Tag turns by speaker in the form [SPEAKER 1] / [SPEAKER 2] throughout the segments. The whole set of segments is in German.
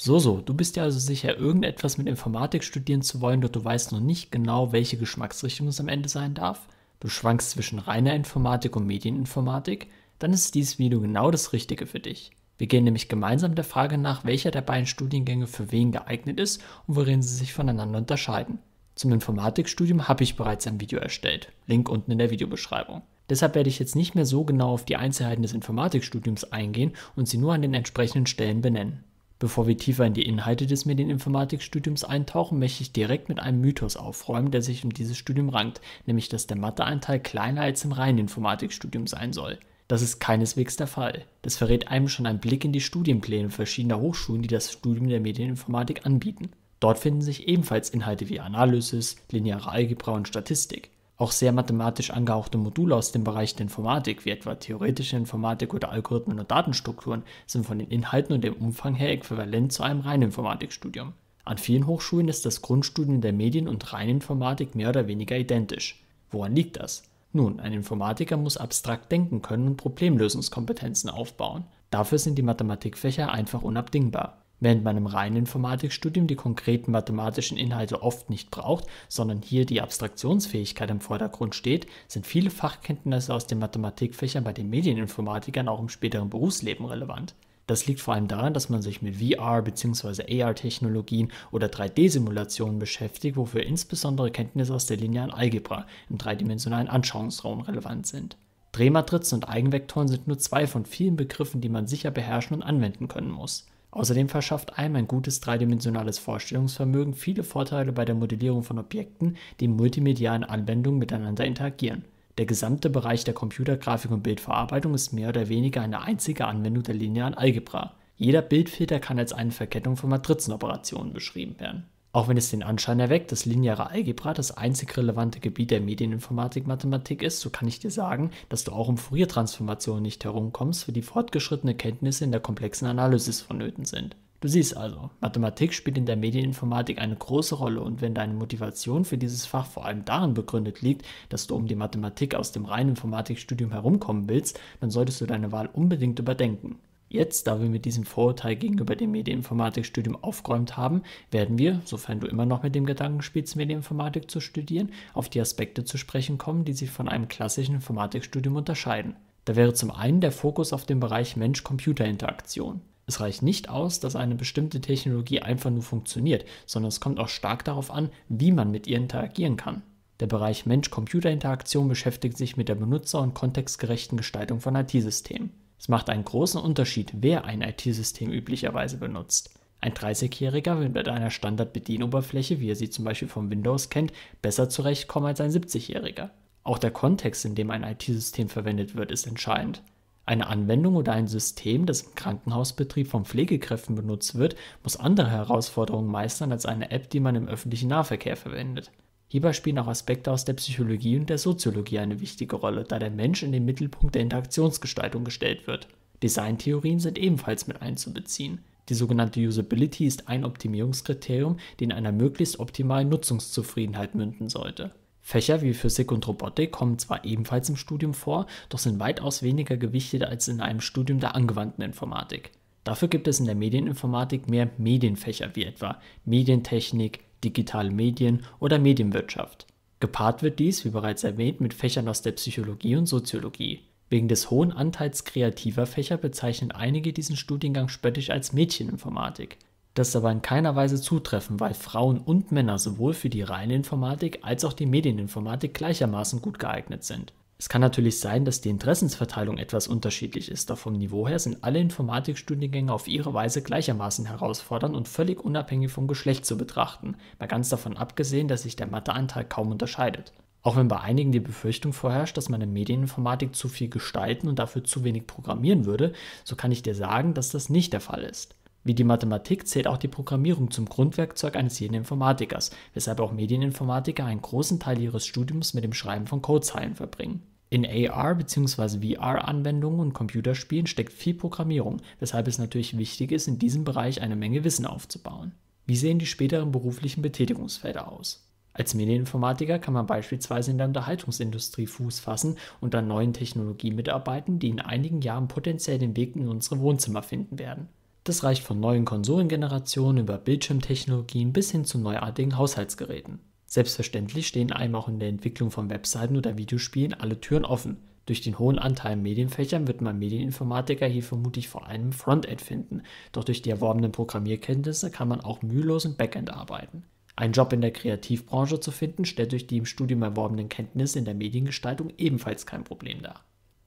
[SPEAKER 1] So, so, du bist dir also sicher, irgendetwas mit Informatik studieren zu wollen, doch du weißt noch nicht genau, welche Geschmacksrichtung es am Ende sein darf? Du schwankst zwischen reiner Informatik und Medieninformatik? Dann ist dieses Video genau das Richtige für dich. Wir gehen nämlich gemeinsam der Frage nach, welcher der beiden Studiengänge für wen geeignet ist und worin sie sich voneinander unterscheiden. Zum Informatikstudium habe ich bereits ein Video erstellt, Link unten in der Videobeschreibung. Deshalb werde ich jetzt nicht mehr so genau auf die Einzelheiten des Informatikstudiums eingehen und sie nur an den entsprechenden Stellen benennen. Bevor wir tiefer in die Inhalte des Medieninformatikstudiums eintauchen, möchte ich direkt mit einem Mythos aufräumen, der sich um dieses Studium rankt, nämlich dass der Matheanteil kleiner als im reinen Informatikstudium sein soll. Das ist keineswegs der Fall. Das verrät einem schon ein Blick in die Studienpläne verschiedener Hochschulen, die das Studium der Medieninformatik anbieten. Dort finden sich ebenfalls Inhalte wie Analysis, lineare Algebra und Statistik auch sehr mathematisch angehauchte Module aus dem Bereich der Informatik, wie etwa theoretische Informatik oder Algorithmen und Datenstrukturen, sind von den Inhalten und dem Umfang her äquivalent zu einem reinen Informatikstudium. An vielen Hochschulen ist das Grundstudium der Medien- und Reininformatik mehr oder weniger identisch. Woran liegt das? Nun, ein Informatiker muss abstrakt denken können und Problemlösungskompetenzen aufbauen. Dafür sind die Mathematikfächer einfach unabdingbar. Während man im reinen Informatikstudium die konkreten mathematischen Inhalte oft nicht braucht, sondern hier die Abstraktionsfähigkeit im Vordergrund steht, sind viele Fachkenntnisse aus den Mathematikfächern bei den Medieninformatikern auch im späteren Berufsleben relevant. Das liegt vor allem daran, dass man sich mit VR- bzw. AR-Technologien oder 3D-Simulationen beschäftigt, wofür insbesondere Kenntnisse aus der linearen Algebra im dreidimensionalen Anschauungsraum relevant sind. Drehmatrizen und Eigenvektoren sind nur zwei von vielen Begriffen, die man sicher beherrschen und anwenden können muss. Außerdem verschafft einem ein gutes dreidimensionales Vorstellungsvermögen viele Vorteile bei der Modellierung von Objekten, die in multimedialen Anwendungen miteinander interagieren. Der gesamte Bereich der Computergrafik und Bildverarbeitung ist mehr oder weniger eine einzige Anwendung der linearen Algebra. Jeder Bildfilter kann als eine Verkettung von Matrizenoperationen beschrieben werden auch wenn es den Anschein erweckt, dass lineare Algebra das einzig relevante Gebiet der Medieninformatik-Mathematik ist, so kann ich dir sagen, dass du auch um Fourier-Transformationen nicht herumkommst, für die fortgeschrittene Kenntnisse in der komplexen Analysis vonnöten sind. Du siehst also, Mathematik spielt in der Medieninformatik eine große Rolle und wenn deine Motivation für dieses Fach vor allem darin begründet liegt, dass du um die Mathematik aus dem reinen Informatikstudium herumkommen willst, dann solltest du deine Wahl unbedingt überdenken. Jetzt, da wir mit diesem Vorurteil gegenüber dem Medieninformatikstudium aufgeräumt haben, werden wir, sofern du immer noch mit dem Gedanken spielst, Medieninformatik zu studieren, auf die Aspekte zu sprechen kommen, die sich von einem klassischen Informatikstudium unterscheiden. Da wäre zum einen der Fokus auf den Bereich Mensch-Computer-Interaktion. Es reicht nicht aus, dass eine bestimmte Technologie einfach nur funktioniert, sondern es kommt auch stark darauf an, wie man mit ihr interagieren kann. Der Bereich Mensch-Computer-Interaktion beschäftigt sich mit der benutzer- und kontextgerechten Gestaltung von IT-Systemen. Es macht einen großen Unterschied, wer ein IT-System üblicherweise benutzt. Ein 30-Jähriger wird mit einer Standard-Bedienoberfläche, wie er sie zum Beispiel von Windows kennt, besser zurechtkommen als ein 70-Jähriger. Auch der Kontext, in dem ein IT-System verwendet wird, ist entscheidend. Eine Anwendung oder ein System, das im Krankenhausbetrieb von Pflegekräften benutzt wird, muss andere Herausforderungen meistern als eine App, die man im öffentlichen Nahverkehr verwendet. Hierbei spielen auch Aspekte aus der Psychologie und der Soziologie eine wichtige Rolle, da der Mensch in den Mittelpunkt der Interaktionsgestaltung gestellt wird. Designtheorien sind ebenfalls mit einzubeziehen. Die sogenannte Usability ist ein Optimierungskriterium, die in einer möglichst optimalen Nutzungszufriedenheit münden sollte. Fächer wie Physik und Robotik kommen zwar ebenfalls im Studium vor, doch sind weitaus weniger gewichtet als in einem Studium der angewandten Informatik. Dafür gibt es in der Medieninformatik mehr Medienfächer wie etwa Medientechnik, digitale Medien oder Medienwirtschaft. Gepaart wird dies, wie bereits erwähnt, mit Fächern aus der Psychologie und Soziologie. Wegen des hohen Anteils kreativer Fächer bezeichnen einige diesen Studiengang spöttisch als Mädcheninformatik. Das ist aber in keiner Weise zutreffend, weil Frauen und Männer sowohl für die reine Informatik als auch die Medieninformatik gleichermaßen gut geeignet sind. Es kann natürlich sein, dass die Interessensverteilung etwas unterschiedlich ist, doch vom Niveau her sind alle Informatikstudiengänge auf ihre Weise gleichermaßen herausfordernd und völlig unabhängig vom Geschlecht zu betrachten, mal ganz davon abgesehen, dass sich der Matheanteil kaum unterscheidet. Auch wenn bei einigen die Befürchtung vorherrscht, dass man in Medieninformatik zu viel gestalten und dafür zu wenig programmieren würde, so kann ich dir sagen, dass das nicht der Fall ist. Wie die Mathematik zählt auch die Programmierung zum Grundwerkzeug eines jeden Informatikers, weshalb auch Medieninformatiker einen großen Teil ihres Studiums mit dem Schreiben von Codezeilen verbringen. In AR bzw. VR-Anwendungen und Computerspielen steckt viel Programmierung, weshalb es natürlich wichtig ist, in diesem Bereich eine Menge Wissen aufzubauen. Wie sehen die späteren beruflichen Betätigungsfelder aus? Als Medieninformatiker kann man beispielsweise in der Unterhaltungsindustrie Fuß fassen und an neuen Technologien mitarbeiten, die in einigen Jahren potenziell den Weg in unsere Wohnzimmer finden werden. Das reicht von neuen Konsolengenerationen über Bildschirmtechnologien bis hin zu neuartigen Haushaltsgeräten. Selbstverständlich stehen einem auch in der Entwicklung von Webseiten oder Videospielen alle Türen offen. Durch den hohen Anteil an Medienfächern wird man Medieninformatiker hier vermutlich vor allem Frontend finden, doch durch die erworbenen Programmierkenntnisse kann man auch mühelos im Backend arbeiten. Einen Job in der Kreativbranche zu finden, stellt durch die im Studium erworbenen Kenntnisse in der Mediengestaltung ebenfalls kein Problem dar.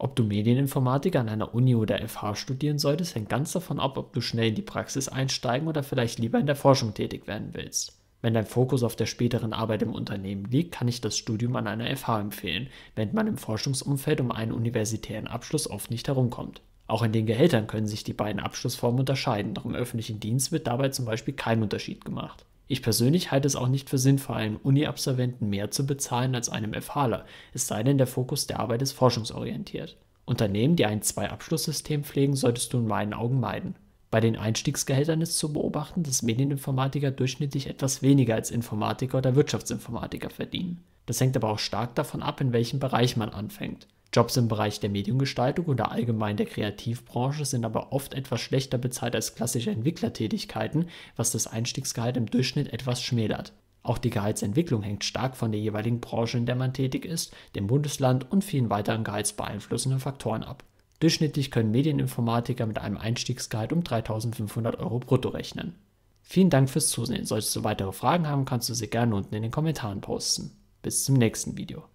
[SPEAKER 1] Ob du Medieninformatik an einer Uni oder FH studieren solltest, hängt ganz davon ab, ob du schnell in die Praxis einsteigen oder vielleicht lieber in der Forschung tätig werden willst. Wenn dein Fokus auf der späteren Arbeit im Unternehmen liegt, kann ich das Studium an einer FH empfehlen, während man im Forschungsumfeld um einen universitären Abschluss oft nicht herumkommt. Auch in den Gehältern können sich die beiden Abschlussformen unterscheiden, doch im öffentlichen Dienst wird dabei zum Beispiel kein Unterschied gemacht. Ich persönlich halte es auch nicht für sinnvoll, einem Uni-Absolventen mehr zu bezahlen als einem FHler, es sei denn, der Fokus der Arbeit ist forschungsorientiert. Unternehmen, die ein Zwei-Abschlusssystem pflegen, solltest du in meinen Augen meiden. Bei den Einstiegsgehältern ist zu beobachten, dass Medieninformatiker durchschnittlich etwas weniger als Informatiker oder Wirtschaftsinformatiker verdienen. Das hängt aber auch stark davon ab, in welchem Bereich man anfängt. Jobs im Bereich der Mediengestaltung oder allgemein der Kreativbranche sind aber oft etwas schlechter bezahlt als klassische Entwicklertätigkeiten, was das Einstiegsgehalt im Durchschnitt etwas schmälert. Auch die Gehaltsentwicklung hängt stark von der jeweiligen Branche, in der man tätig ist, dem Bundesland und vielen weiteren gehaltsbeeinflussenden Faktoren ab. Durchschnittlich können Medieninformatiker mit einem Einstiegsgehalt um 3500 Euro brutto rechnen. Vielen Dank fürs Zusehen. Solltest du weitere Fragen haben, kannst du sie gerne unten in den Kommentaren posten. Bis zum nächsten Video.